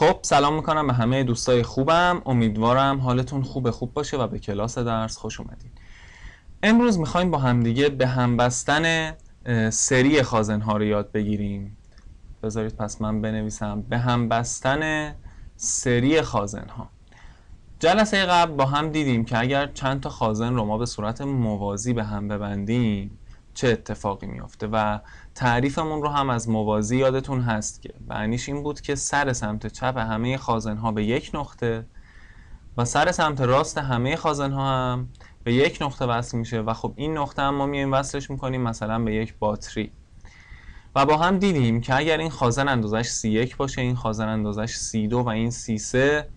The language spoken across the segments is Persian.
خب سلام میکنم به همه دوستای خوبم امیدوارم حالتون خوب خوب باشه و به کلاس درس خوش اومدین امروز میخوایم با همدیگه به همبستن سری خازنها رو یاد بگیریم بذارید پس من بنویسم به همبستن سری خازنها جلسه قبل با هم دیدیم که اگر چند تا خازن رو ما به صورت موازی به هم ببندیم چه اتفاقی میافته و تعریفمون رو هم از موازی یادتون هست که معنیش این بود که سر سمت چپ همه ها به یک نقطه و سر سمت راست همه ها هم به یک نقطه وصل میشه و خب این نقطه هم ما میایم وصلش میکنیم مثلا به یک باتری و با هم دیدیم که اگر این خازن اندازش c یک باشه این خازن اندازش سی دو و این سی سه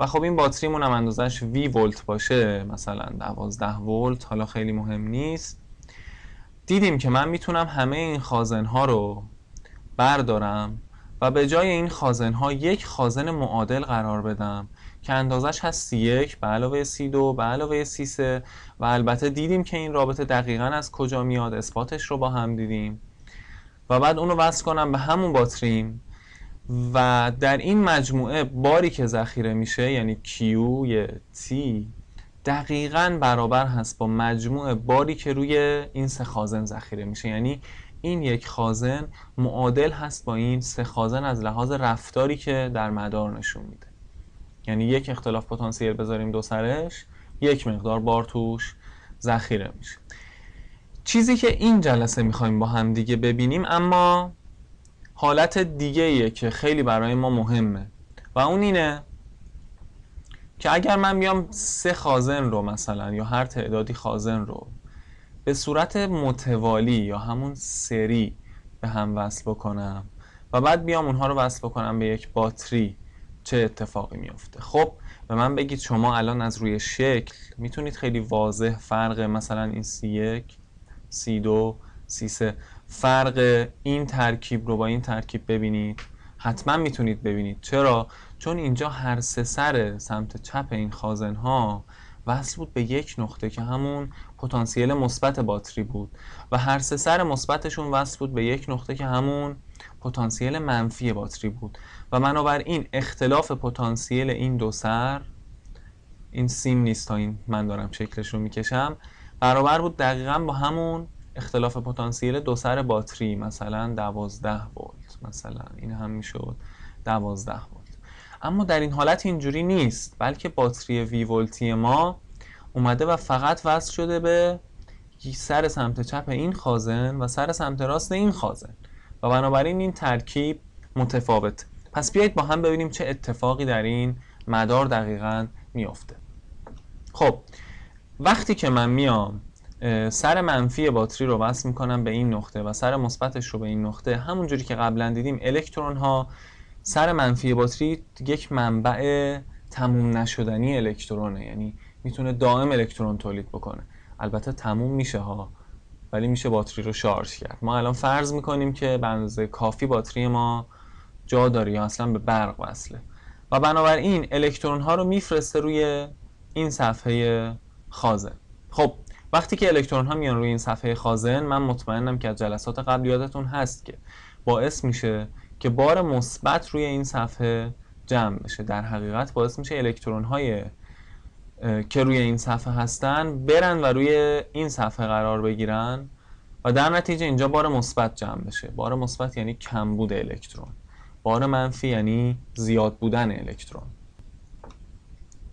و خب این باتریمون هم اندازش وی ولت باشه مثلا دوازده ولت حالا خیلی مهم نیست دیدیم که من میتونم همه این خازن ها رو بردارم و به جای این خازن ها یک خازن معادل قرار بدم که اندازش هست سی یک به علاوه سی دو به علاوه سی سه و البته دیدیم که این رابطه دقیقا از کجا میاد اثباتش رو با هم دیدیم و بعد اونو وصل کنم به همون باتریم و در این مجموعه باری که ذخیره میشه یعنی Q T دقیقا برابر هست با مجموع باری که روی این سه خازن ذخیره میشه یعنی این یک خازن معادل هست با این سه خازن از لحاظ رفتاری که در مدار نشون میده یعنی یک اختلاف پتانسیل بذاریم دو سرش یک مقدار بار توش ذخیره میشه چیزی که این جلسه میخوایم با هم دیگه ببینیم اما حالت دیگه که خیلی برای ما مهمه و اون اینه که اگر من بیام سه خازن رو مثلا یا هر تعدادی خازن رو به صورت متوالی یا همون سری به هم وصل بکنم و بعد بیام اونها رو وصل بکنم به یک باتری چه اتفاقی میفته خب به من بگید شما الان از روی شکل میتونید خیلی واضح فرق مثلا این سی یک سی دو سی سه فرق این ترکیب رو با این ترکیب ببینید حتما میتونید ببینید چرا چون اینجا هر سه سر سمت چپ این خازن ها وصل بود به یک نقطه که همون پتانسیل مثبت باتری بود و هر سه سر مثبتشون وصل بود به یک نقطه که همون پتانسیل منفی باتری بود و این اختلاف پتانسیل این دو سر این سیم نیست تا این من دارم شکلش رو میکشم برابر بود دقیقا با همون اختلاف پتانسیل دو سر باتری مثلا دوازده ولت مثلا این هم میشد دوازده ولت اما در این حالت اینجوری نیست بلکه باتری وی ولتی ما اومده و فقط وصل شده به سر سمت چپ این خازن و سر سمت راست این خازن و بنابراین این ترکیب متفاوت پس بیایید با هم ببینیم چه اتفاقی در این مدار دقیقا میافته خب وقتی که من میام سر منفی باتری رو وصل میکنم به این نقطه و سر مثبتش رو به این نقطه همونجوری که قبلا دیدیم الکترون ها سر منفی باتری یک منبع تموم نشدنی الکترونه یعنی میتونه دائم الکترون تولید بکنه البته تموم میشه ها ولی میشه باتری رو شارژ کرد ما الان فرض میکنیم که به اندازه کافی باتری ما جا داره یا اصلا به برق وصله و بنابراین الکترون ها رو میفرسته روی این صفحه خازن خب وقتی که الکترون ها میان روی این صفحه خازن من مطمئنم که از جلسات قبل یادتون هست که باعث میشه که بار مثبت روی این صفحه جمع بشه در حقیقت باعث میشه الکترون های که روی این صفحه هستن برن و روی این صفحه قرار بگیرن و در نتیجه اینجا بار مثبت جمع بشه بار مثبت یعنی کم بود الکترون بار منفی یعنی زیاد بودن الکترون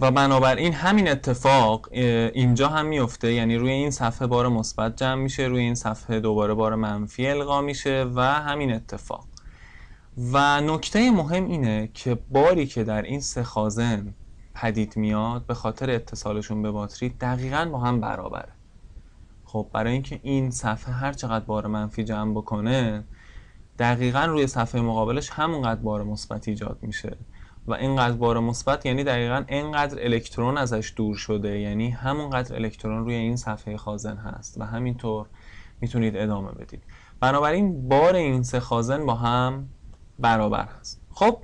و بنابراین همین اتفاق اینجا هم میفته یعنی روی این صفحه بار مثبت جمع میشه روی این صفحه دوباره بار منفی القا میشه و همین اتفاق و نکته مهم اینه که باری که در این سه خازن پدید میاد به خاطر اتصالشون به باتری دقیقا با هم برابره خب برای اینکه این صفحه هر چقدر بار منفی جمع بکنه دقیقا روی صفحه مقابلش همونقدر بار مثبت ایجاد میشه و اینقدر بار مثبت یعنی دقیقا اینقدر الکترون ازش دور شده یعنی همونقدر الکترون روی این صفحه خازن هست و همینطور میتونید ادامه بدید بنابراین بار این سه خازن با هم برابر هست خب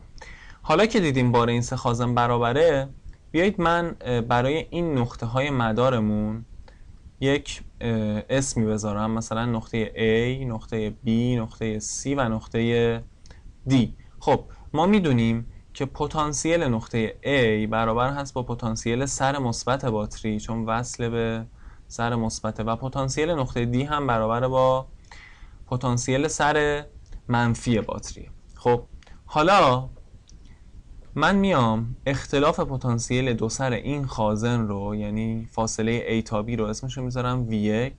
حالا که دیدیم بار این سه خازم برابره بیایید من برای این نقطه های مدارمون یک اسمی بذارم مثلا نقطه A، نقطه B، نقطه C و نقطه D خب ما میدونیم که پتانسیل نقطه A برابر هست با پتانسیل سر مثبت باتری چون وصل به سر مثبت و پتانسیل نقطه D هم برابر با پتانسیل سر منفی باتری خب حالا من میام اختلاف پتانسیل دو سر این خازن رو یعنی فاصله A تا B رو اسمشو میذارم V1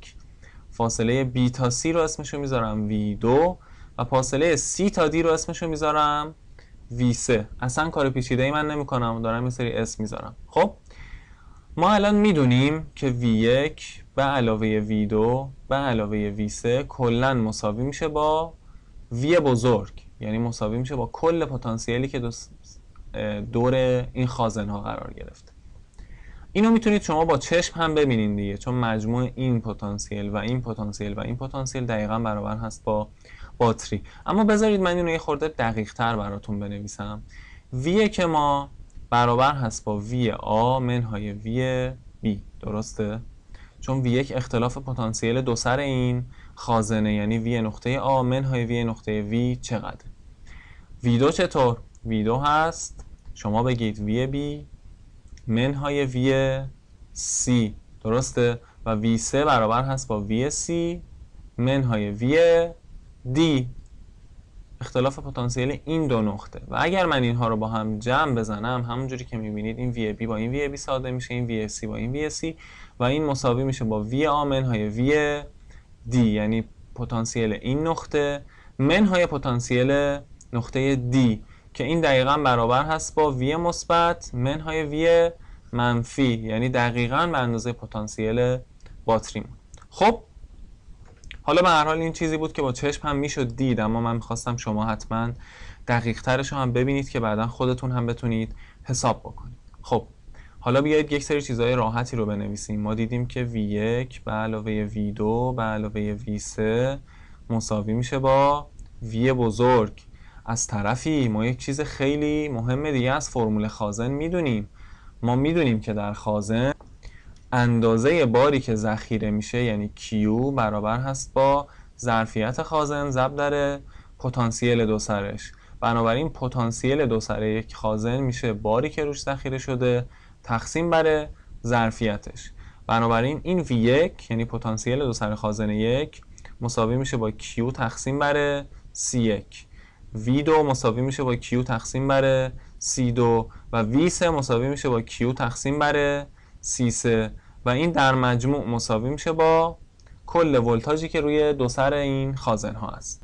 فاصله B تا C رو اسمشو میذارم V2 و فاصله C تا D رو اسمشو میذارم V3 اصلا کار پیچیده ای من نمی کنم دارم یه سری اسم میذارم خب ما الان میدونیم که V1 به علاوه V2 به علاوه V3 کلا مساوی میشه با V بزرگ یعنی مساوی میشه با کل پتانسیلی که دور این خازن ها قرار گرفته اینو میتونید شما با چشم هم ببینید دیگه چون مجموع این پتانسیل و این پتانسیل و این پتانسیل دقیقا برابر هست با باتری اما بذارید من اینو یه خورده دقیق تر براتون بنویسم وی که ما برابر هست با وی آ منهای وی بی درسته چون وی یک اختلاف پتانسیل دو سر این خازنه یعنی وی نقطه آ منهای وی نقطه وی چقدر وی دو چطور وی دو هست شما بگید وی بی منهای وی سی درسته و وی سه برابر هست با وی سی منهای وی دی اختلاف پتانسیل این دو نقطه و اگر من اینها رو با هم جمع بزنم همونجوری که میبینید این VAB با این VAB ساده میشه این VFC با این VFC و این مساوی میشه با V آمن های V D یعنی پتانسیل این نقطه من های پتانسیل نقطه D که این دقیقا برابر هست با V مثبت من های منفی یعنی دقیقا به اندازه پتانسیل باتری خب حالا به هر حال این چیزی بود که با چشم هم میشد دید اما من میخواستم شما حتما دقیق ترش هم ببینید که بعدا خودتون هم بتونید حساب بکنید خب حالا بیایید یک سری چیزهای راحتی رو بنویسیم ما دیدیم که v1 به علاوه v2 به علاوه v3 مساوی میشه با v بزرگ از طرفی ما یک چیز خیلی مهم دیگه از فرمول خازن میدونیم ما میدونیم که در خازن اندازه باری که ذخیره میشه یعنی کیو برابر هست با ظرفیت خازن ضرب در پتانسیل دو سرش بنابراین پتانسیل دو سر یک خازن میشه باری که روش ذخیره شده تقسیم بر ظرفیتش بنابراین این V1 یعنی پتانسیل دو سر خازن یک مساوی میشه با Q تقسیم بر C1 V2 مساوی میشه با Q تقسیم بر C2 و V3 مساوی میشه با Q تقسیم بر C3 و این در مجموع مساوی میشه با کل ولتاژی که روی دو سر این خازن ها است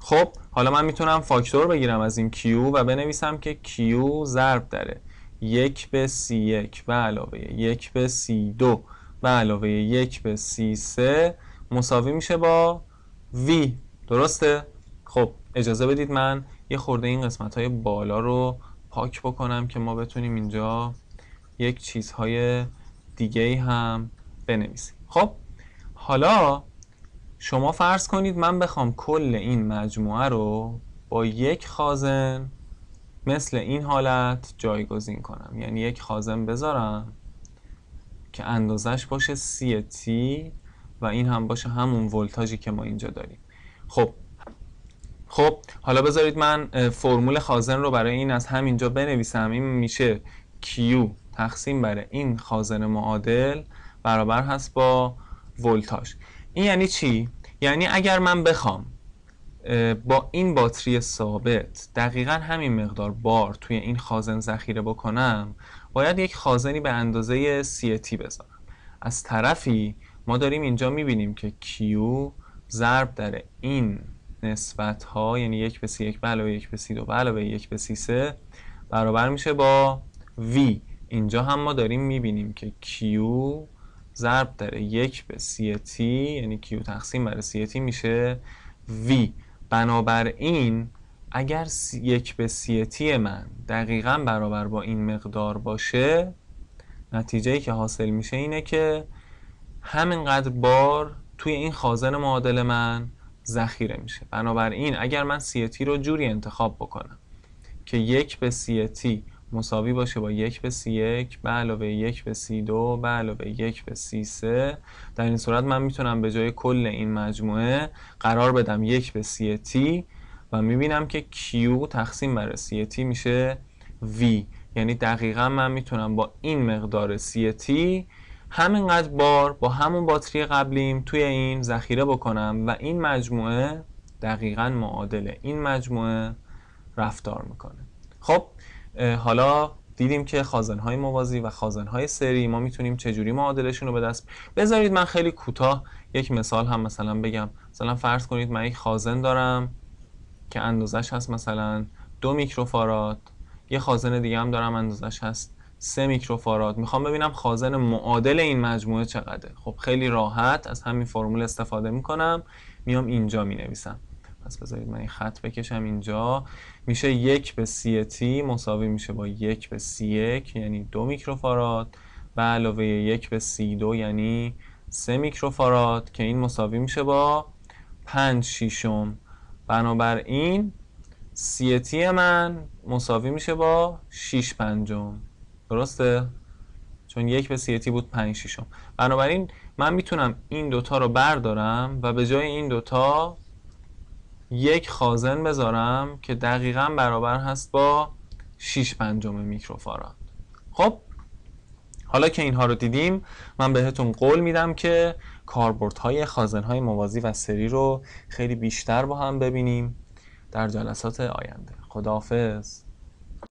خب حالا من میتونم فاکتور بگیرم از این کیو و بنویسم که کیو ضرب داره یک به سی یک و علاوه یک به سی دو و علاوه یک به سی سه مساوی میشه با V درسته؟ خب اجازه بدید من یه خورده این قسمت های بالا رو پاک بکنم که ما بتونیم اینجا یک چیزهای دیگه ای هم بنویسیم خب حالا شما فرض کنید من بخوام کل این مجموعه رو با یک خازن مثل این حالت جایگزین کنم یعنی یک خازن بذارم که اندازش باشه سی تی و این هم باشه همون ولتاژی که ما اینجا داریم خب خب حالا بذارید من فرمول خازن رو برای این از همینجا بنویسم این میشه کیو تقسیم بر این خازن معادل برابر هست با ولتاژ این یعنی چی یعنی اگر من بخوام با این باتری ثابت دقیقا همین مقدار بار توی این خازن ذخیره بکنم باید یک خازنی به اندازه CT بذارم از طرفی ما داریم اینجا میبینیم که Q ضرب در این نسبت ها یعنی یک به سی یک به علاوه یک به سی دو به یک به سی سه برابر میشه با V اینجا هم ما داریم میبینیم که Q ضرب داره یک به سی تی یعنی Q تقسیم بر سی تی میشه V بنابراین اگر یک به سی تی من دقیقا برابر با این مقدار باشه نتیجه که حاصل میشه اینه که همینقدر بار توی این خازن معادل من ذخیره میشه بنابراین اگر من سی تی رو جوری انتخاب بکنم که یک به سی تی مساوی باشه با یک به سی یک به علاوه یک به سی دو به علاوه یک به سی سه در این صورت من میتونم به جای کل این مجموعه قرار بدم یک به سی تی و میبینم که کیو تقسیم بر سی تی میشه V یعنی دقیقا من میتونم با این مقدار سی تی همینقدر بار با همون باتری قبلیم توی این ذخیره بکنم و این مجموعه دقیقا معادل این مجموعه رفتار میکنه خب حالا دیدیم که خازنهای موازی و خازنهای سری ما میتونیم چجوری معادلشون رو به دست بذارید من خیلی کوتاه یک مثال هم مثلا بگم مثلا فرض کنید من یک خازن دارم که اندازش هست مثلا دو میکروفاراد یه خازن دیگه هم دارم اندازش هست سه میکروفاراد میخوام ببینم خازن معادل این مجموعه چقدره خب خیلی راحت از همین فرمول استفاده میکنم میام اینجا مینویسم پس بذارید من این خط بکشم اینجا میشه یک به سی تی مساوی میشه با یک به سی یعنی دو میکروفاراد و علاوه یک به سی دو یعنی سه میکروفاراد که این مساوی میشه با پنج شیشم بنابراین سی من مساوی میشه با 6 پنجم درسته؟ چون یک به سی بود پنج شیشم بنابراین من میتونم این دوتا رو بردارم و به جای این دوتا یک خازن بذارم که دقیقا برابر هست با 6 پنجم میکروفاراد خب حالا که اینها رو دیدیم من بهتون قول میدم که های خازن های موازی و سری رو خیلی بیشتر با هم ببینیم در جلسات آینده خداحافظ